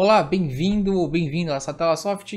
Olá, bem-vindo ou bem-vindo à Satala Soft.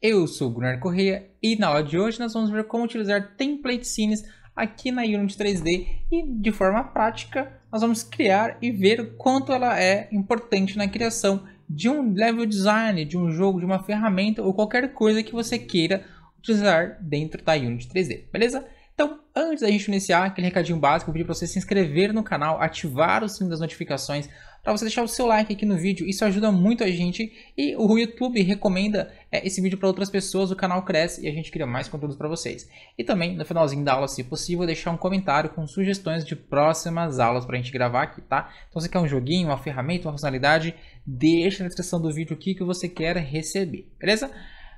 Eu sou o Gunnar Correia e na aula de hoje nós vamos ver como utilizar template scenes aqui na Unity 3D e de forma prática nós vamos criar e ver o quanto ela é importante na criação de um level design, de um jogo, de uma ferramenta ou qualquer coisa que você queira utilizar dentro da Unity 3D, beleza? Então, antes da gente iniciar aquele recadinho básico, eu pedi para você se inscrever no canal, ativar o sininho das notificações para você deixar o seu like aqui no vídeo. Isso ajuda muito a gente e o YouTube recomenda é, esse vídeo para outras pessoas, o canal cresce e a gente cria mais conteúdos para vocês. E também, no finalzinho da aula, se possível, deixar um comentário com sugestões de próximas aulas para a gente gravar aqui, tá? Então, você quer um joguinho, uma ferramenta, uma funcionalidade, deixa na descrição do vídeo o que você quer receber, beleza?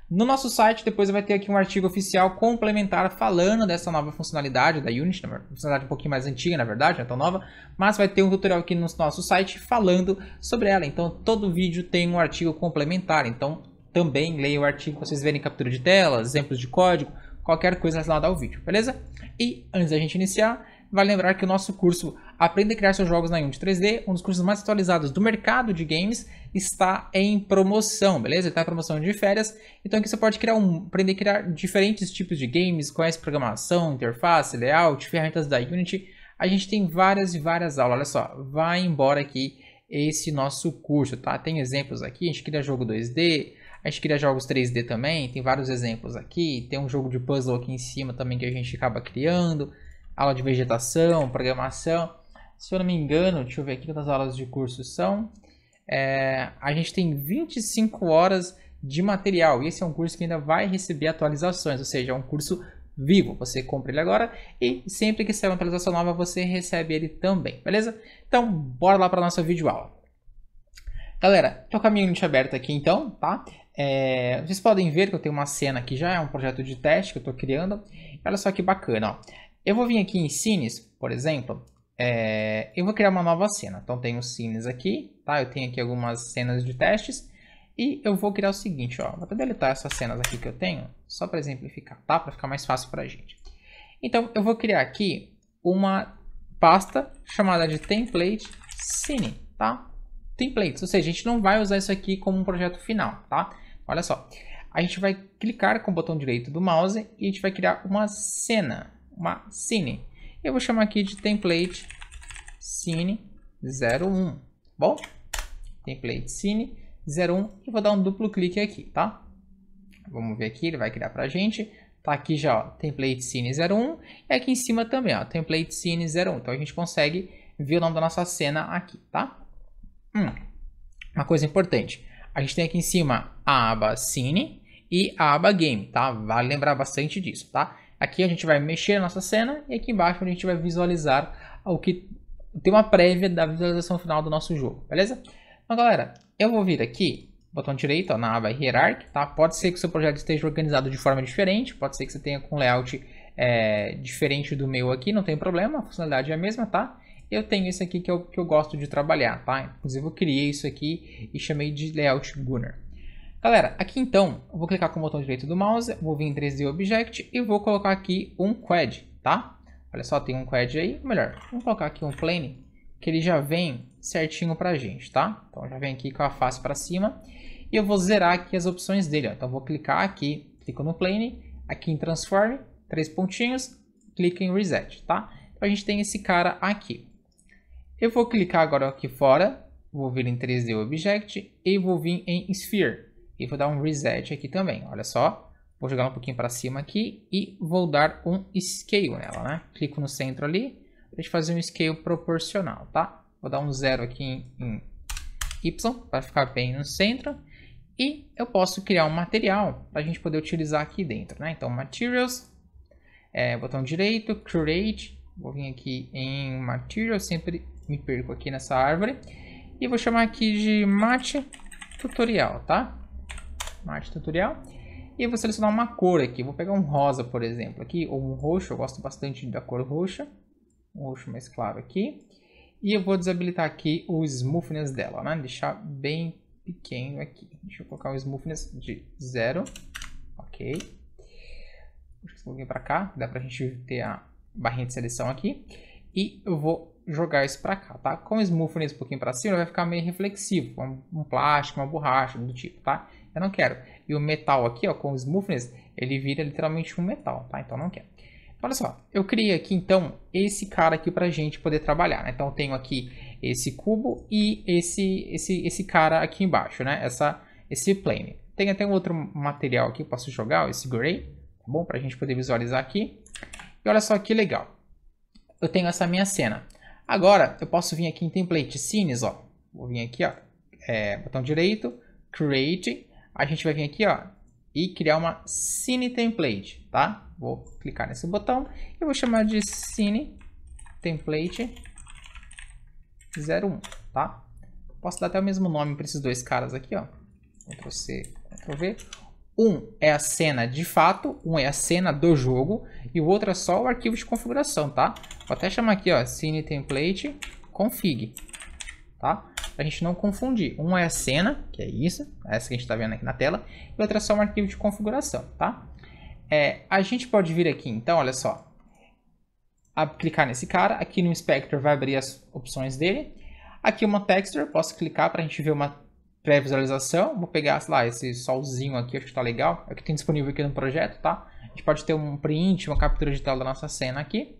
No nosso site, depois vai ter aqui um artigo oficial complementar falando dessa nova funcionalidade da Unity, uma funcionalidade um pouquinho mais antiga, na verdade, não é tão nova, mas vai ter um tutorial aqui no nosso site falando sobre ela. Então, todo vídeo tem um artigo complementar. Então, também leia o artigo para vocês verem captura de tela, exemplos de código, qualquer coisa relacionada ao vídeo, beleza? E antes da gente iniciar, Vale lembrar que o nosso curso Aprenda a Criar Seus Jogos na Unity 3D, um dos cursos mais atualizados do mercado de games, está em promoção, beleza? Está em promoção de férias, então aqui você pode criar um, aprender a criar diferentes tipos de games, conhece programação, interface, layout, ferramentas da Unity. A gente tem várias e várias aulas, olha só, vai embora aqui esse nosso curso, tá? Tem exemplos aqui, a gente cria jogo 2D, a gente cria jogos 3D também, tem vários exemplos aqui, tem um jogo de puzzle aqui em cima também que a gente acaba criando, aula de vegetação, programação. Se eu não me engano, deixa eu ver aqui quantas aulas de curso são. É, a gente tem 25 horas de material e esse é um curso que ainda vai receber atualizações, ou seja, é um curso vivo. Você compra ele agora e sempre que sair uma atualização nova você recebe ele também, beleza? Então, bora lá para nossa videoaula. Galera, estou com a minha unidade aberta aqui então, tá? É, vocês podem ver que eu tenho uma cena aqui já, é um projeto de teste que eu estou criando. Olha só que bacana, ó. Eu vou vir aqui em Cines, por exemplo, é, eu vou criar uma nova cena. Então, tenho Cines aqui, tá? Eu tenho aqui algumas cenas de testes. E eu vou criar o seguinte, ó. Vou até deletar essas cenas aqui que eu tenho, só para exemplificar, tá? Para ficar mais fácil para a gente. Então, eu vou criar aqui uma pasta chamada de template cine, tá? Templates, ou seja, a gente não vai usar isso aqui como um projeto final, tá? Olha só, a gente vai clicar com o botão direito do mouse e a gente vai criar uma cena, uma cine. Eu vou chamar aqui de template cine 01, tá bom? Template cine 01 e vou dar um duplo clique aqui, tá? Vamos ver aqui, ele vai criar pra gente. Tá aqui já, ó, template cine 01 e aqui em cima também, ó, template cine 01. Então a gente consegue ver o nome da nossa cena aqui, tá? Hum, uma coisa importante, a gente tem aqui em cima a aba cine e a aba game, tá? Vale lembrar bastante disso, tá? Aqui a gente vai mexer a nossa cena e aqui embaixo a gente vai visualizar o que tem uma prévia da visualização final do nosso jogo, beleza? Então, galera, eu vou vir aqui, botão direito, ó, na aba Hierarchy, tá? Pode ser que o seu projeto esteja organizado de forma diferente, pode ser que você tenha com layout é, diferente do meu aqui, não tem problema, a funcionalidade é a mesma, tá? Eu tenho esse aqui que o que eu gosto de trabalhar, tá? Inclusive eu criei isso aqui e chamei de layout Gunner. Galera, aqui então, eu vou clicar com o botão direito do mouse, vou vir em 3D Object e vou colocar aqui um quad, tá? Olha só, tem um quad aí, melhor, vamos colocar aqui um plane, que ele já vem certinho pra gente, tá? Então já vem aqui com a face para cima e eu vou zerar aqui as opções dele, ó. Então vou clicar aqui, clico no plane, aqui em transform, três pontinhos, clico em reset, tá? Então a gente tem esse cara aqui. Eu vou clicar agora aqui fora, vou vir em 3D Object e vou vir em Sphere. E vou dar um reset aqui também, olha só. Vou jogar um pouquinho para cima aqui e vou dar um scale nela, né? Clico no centro ali, a gente fazer um scale proporcional, tá? Vou dar um zero aqui em, em Y para ficar bem no centro. E eu posso criar um material para a gente poder utilizar aqui dentro, né? Então, Materials, é, botão direito, Create, vou vir aqui em Material, sempre me perco aqui nessa árvore. E vou chamar aqui de Mate Tutorial, tá? Smart Tutorial. E eu vou selecionar uma cor aqui, vou pegar um rosa, por exemplo, aqui, ou um roxo, eu gosto bastante da cor roxa. Um roxo mais claro aqui. E eu vou desabilitar aqui o smoothness dela, né? Deixar bem pequeno aqui. Deixa eu colocar um smoothness de zero Ok. Deixa eu colocar para cá. Dá para a gente ter a barrinha de seleção aqui. E eu vou jogar isso para cá, tá? Com o smoothness um pouquinho para cima, vai ficar meio reflexivo. Um, um plástico, uma borracha, do tipo, tá? eu não quero. E o metal aqui, ó, com o smoothness, ele vira literalmente um metal, tá? Então não quero. Então, olha só, eu criei aqui então esse cara aqui para gente poder trabalhar. Né? Então eu tenho aqui esse cubo e esse, esse, esse cara aqui embaixo, né? Essa, esse plane. Tem até um outro material aqui que eu posso jogar, esse gray, tá bom? Para a gente poder visualizar aqui. E olha só que legal. Eu tenho essa minha cena. Agora, eu posso vir aqui em Template Scenes, ó. Vou vir aqui, ó. É, botão direito, Create a gente vai vir aqui, ó, e criar uma Cine Template, tá? Vou clicar nesse botão e vou chamar de Cine Template 01, tá? Posso dar até o mesmo nome para esses dois caras aqui, ó. Ctrl C, Ctrl V. Um é a cena de fato, um é a cena do jogo e o outro é só o arquivo de configuração, tá? Vou até chamar aqui, ó, Cine Template Config, tá? a gente não confundir. uma é a cena, que é isso, essa que a gente está vendo aqui na tela, e outra é só um arquivo de configuração, tá? É, a gente pode vir aqui, então, olha só, a, clicar nesse cara, aqui no Inspector vai abrir as opções dele, aqui uma texture, posso clicar para a gente ver uma pré-visualização, vou pegar, sei lá, esse solzinho aqui, acho que está legal, é o que tem disponível aqui no projeto, tá? A gente pode ter um print, uma captura de tela da nossa cena aqui,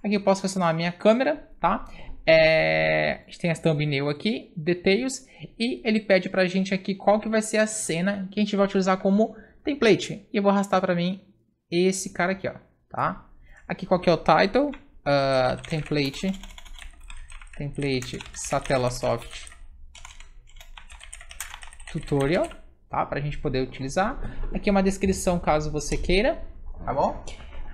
Aqui eu posso acionar a minha câmera, tá? É, a gente tem as thumbnail aqui, details, e ele pede para a gente aqui qual que vai ser a cena que a gente vai utilizar como template. E eu vou arrastar para mim esse cara aqui, ó, tá? Aqui qual que é o title? Uh, template, template Satellasoft Tutorial, tá? Para a gente poder utilizar. Aqui é uma descrição caso você queira, tá bom?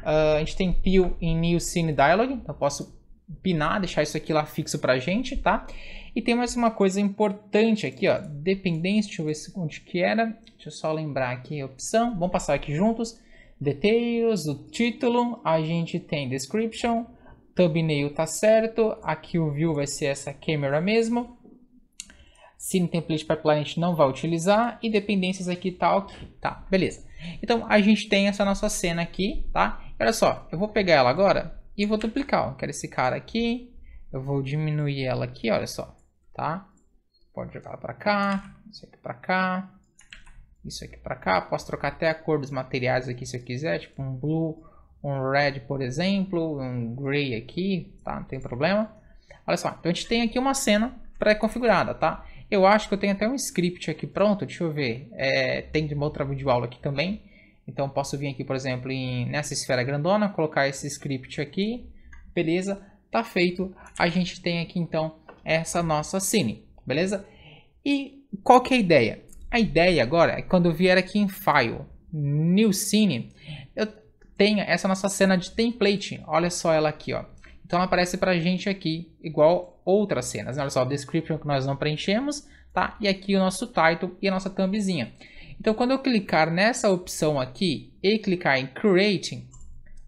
Uh, a gente tem Peel em New Scene Dialog, então posso pinar, deixar isso aqui lá fixo para a gente, tá? E tem mais uma coisa importante aqui, ó, dependência, deixa eu ver se, onde que era, deixa eu só lembrar aqui a opção, vamos passar aqui juntos, details, o título, a gente tem description, thumbnail tá certo, aqui o view vai ser essa câmera mesmo, Cine Template Pipeline a gente não vai utilizar e dependências aqui tá ok, tá, beleza. Então a gente tem essa nossa cena aqui, tá? Olha só, eu vou pegar ela agora, e vou duplicar. Eu quero esse cara aqui. Eu vou diminuir ela aqui, olha só, tá? Pode jogar ela para cá, isso aqui para cá, isso aqui para cá. Posso trocar até a cor dos materiais aqui se eu quiser, tipo um blue, um red, por exemplo, um gray aqui, tá? Não tem problema. Olha só, então a gente tem aqui uma cena pré-configurada, tá? Eu acho que eu tenho até um script aqui pronto, deixa eu ver. É, tem de uma outra videoaula aqui também então posso vir aqui, por exemplo, em, nessa esfera grandona, colocar esse script aqui, beleza? Tá feito. A gente tem aqui então essa nossa cine, beleza? E qual que é a ideia? A ideia agora é quando vier aqui em File, New Scene, eu tenho essa nossa cena de template. Olha só ela aqui, ó. Então ela aparece pra gente aqui, igual outras cenas. Né? Olha só, o description que nós não preenchemos, tá? E aqui o nosso title e a nossa thumbzinha. Então, quando eu clicar nessa opção aqui e clicar em Creating,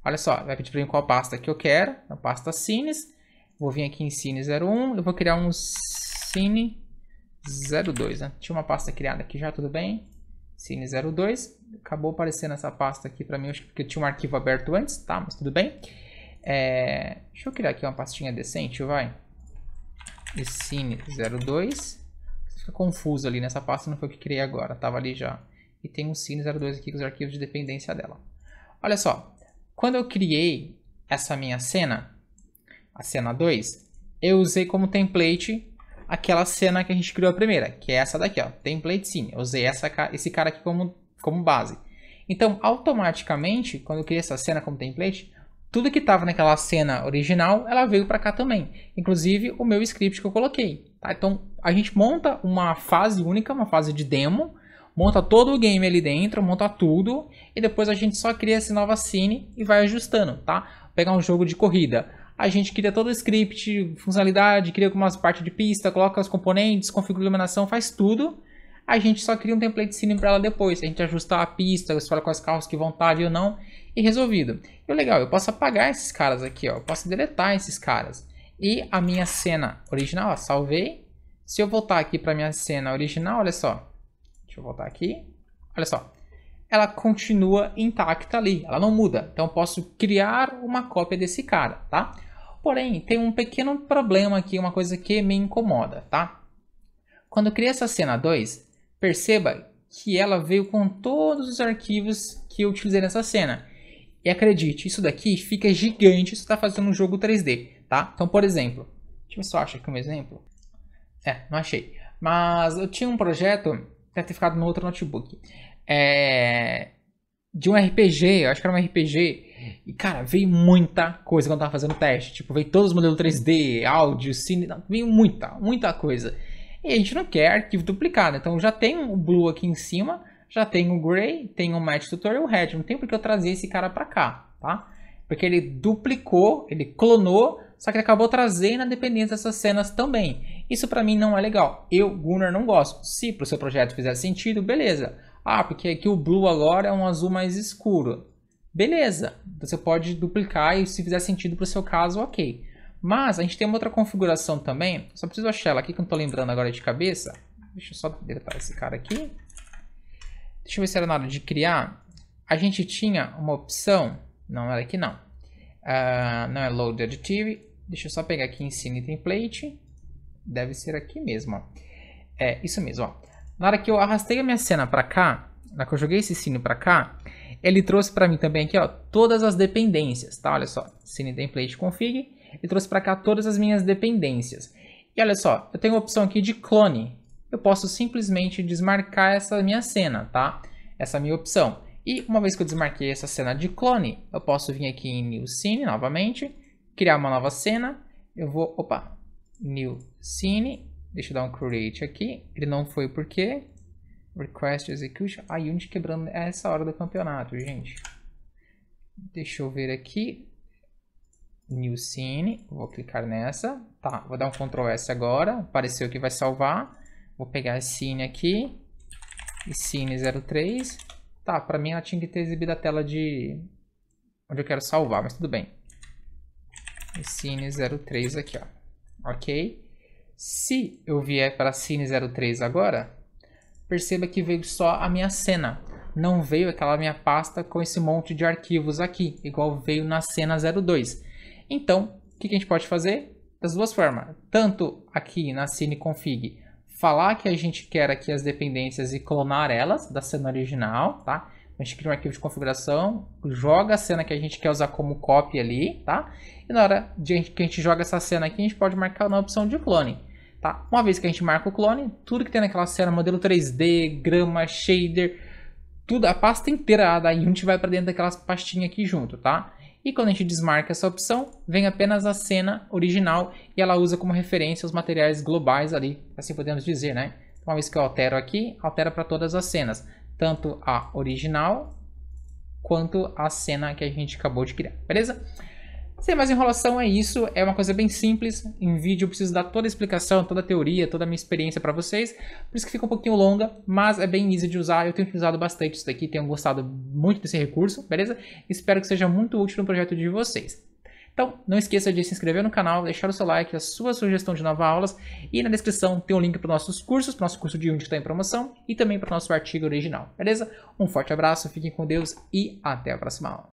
olha só, vai pedir para mim qual pasta que eu quero, na é pasta Cines. Vou vir aqui em Cine 01, eu vou criar um Cine 02, né? Tinha uma pasta criada aqui já, tudo bem? Cine 02, acabou aparecendo essa pasta aqui para mim, acho que eu tinha um arquivo aberto antes, tá? Mas tudo bem. É... Deixa eu criar aqui uma pastinha decente, vai. Cine 02 fica confuso ali nessa pasta, não foi o que criei agora, estava ali já. E tem um Cine02 aqui com os arquivos de dependência dela. Olha só, quando eu criei essa minha cena, a cena 2, eu usei como template aquela cena que a gente criou a primeira, que é essa daqui, ó, template scene. Eu usei essa, esse cara aqui como, como base. Então, automaticamente, quando eu criei essa cena como template, tudo que estava naquela cena original, ela veio para cá também. Inclusive o meu script que eu coloquei. Tá? Então a gente monta uma fase única, uma fase de demo, monta todo o game ali dentro, monta tudo e depois a gente só cria essa nova cine e vai ajustando, tá? Pegar um jogo de corrida, a gente cria todo o script, funcionalidade, cria algumas partes de pista, coloca os componentes, configura iluminação, faz tudo. A gente só cria um template cine para ela depois. A gente ajusta a pista, você com quais carros que vão estar ali ou não e resolvido. E o legal, eu posso apagar esses caras aqui, ó. Eu posso deletar esses caras. E a minha cena original, ó, salvei. Se eu voltar aqui para minha cena original, olha só. Deixa eu voltar aqui. Olha só. Ela continua intacta ali, ela não muda. Então eu posso criar uma cópia desse cara, tá? Porém, tem um pequeno problema aqui, uma coisa que me incomoda, tá? Quando eu criei essa cena 2, perceba que ela veio com todos os arquivos que eu utilizei nessa cena. E acredite, isso daqui fica gigante se está fazendo um jogo 3D, tá? Então, por exemplo, deixa eu ver se eu acho aqui um exemplo. É, não achei. Mas eu tinha um projeto, deve ter ficado no outro notebook, é, de um RPG, eu acho que era um RPG, e cara, veio muita coisa quando eu tava fazendo teste. Tipo, veio todos os modelos 3D, áudio, cine, não, veio muita, muita coisa. E a gente não quer arquivo duplicado, então já tem o Blue aqui em cima, já tem o Gray, tem o match Tutor e o Red. Não tem porque eu trazer esse cara para cá, tá? Porque ele duplicou, ele clonou, só que ele acabou trazendo a dependência dessas cenas também. Isso para mim não é legal. Eu, Gunnar, não gosto. Se pro seu projeto fizer sentido, beleza. Ah, porque aqui o blue agora é um azul mais escuro. Beleza, você pode duplicar e se fizer sentido para o seu caso, ok. Mas a gente tem uma outra configuração também. Só preciso achar ela aqui que eu não estou lembrando agora de cabeça. Deixa eu só deletar esse cara aqui. Deixa eu ver se era na hora de criar. A gente tinha uma opção. Não era aqui, não. Uh, não é Load Additive. Deixa eu só pegar aqui em Cine Template. Deve ser aqui mesmo. Ó. É, isso mesmo. Ó. Na hora que eu arrastei a minha cena para cá, na hora que eu joguei esse sino para cá, ele trouxe para mim também aqui, ó, todas as dependências, tá? Olha só, Cine Template Config, ele trouxe para cá todas as minhas dependências. E olha só, eu tenho a opção aqui de clone eu posso simplesmente desmarcar essa minha cena, tá? Essa minha opção. E uma vez que eu desmarquei essa cena de clone, eu posso vir aqui em New Scene novamente, criar uma nova cena. Eu vou, opa, New Scene, deixa eu dar um Create aqui. Ele não foi porque Request Execution, a Unity quebrando é essa hora do campeonato, gente. Deixa eu ver aqui, New Scene, vou clicar nessa, tá, vou dar um Ctrl S agora, apareceu que vai salvar. Vou pegar a Cine aqui. E Cine 03. Tá, pra mim ela tinha que ter exibido a tela de... Onde eu quero salvar, mas tudo bem. E Cine 03 aqui, ó. Ok? Se eu vier para Cine 03 agora, perceba que veio só a minha cena. Não veio aquela minha pasta com esse monte de arquivos aqui, igual veio na cena 02. Então, o que, que a gente pode fazer? Das duas formas. Tanto aqui na Cine Config falar que a gente quer aqui as dependências e clonar elas da cena original, tá? A gente cria um arquivo de configuração, joga a cena que a gente quer usar como copy ali, tá? E na hora de que a gente joga essa cena aqui, a gente pode marcar na opção de clone, tá? Uma vez que a gente marca o clone, tudo que tem naquela cena, modelo 3D, grama, shader, tudo, a pasta inteira da Unity vai para dentro daquelas pastinhas aqui junto, tá? E quando a gente desmarca essa opção, vem apenas a cena original e ela usa como referência os materiais globais ali, assim podemos dizer, né? Então, uma vez que eu altero aqui, altera para todas as cenas, tanto a original quanto a cena que a gente acabou de criar, beleza? Sem mais enrolação, é isso. É uma coisa bem simples. Em vídeo eu preciso dar toda a explicação, toda a teoria, toda a minha experiência para vocês. Por isso que fica um pouquinho longa, mas é bem easy de usar. Eu tenho utilizado bastante isso daqui, tenho gostado muito desse recurso, beleza? Espero que seja muito útil no projeto de vocês. Então, não esqueça de se inscrever no canal, deixar o seu like, a sua sugestão de novas aulas e na descrição tem o um link para nossos cursos, para o nosso curso de Unity que está em promoção e também para o nosso artigo original, beleza? Um forte abraço, fiquem com Deus e até a próxima aula.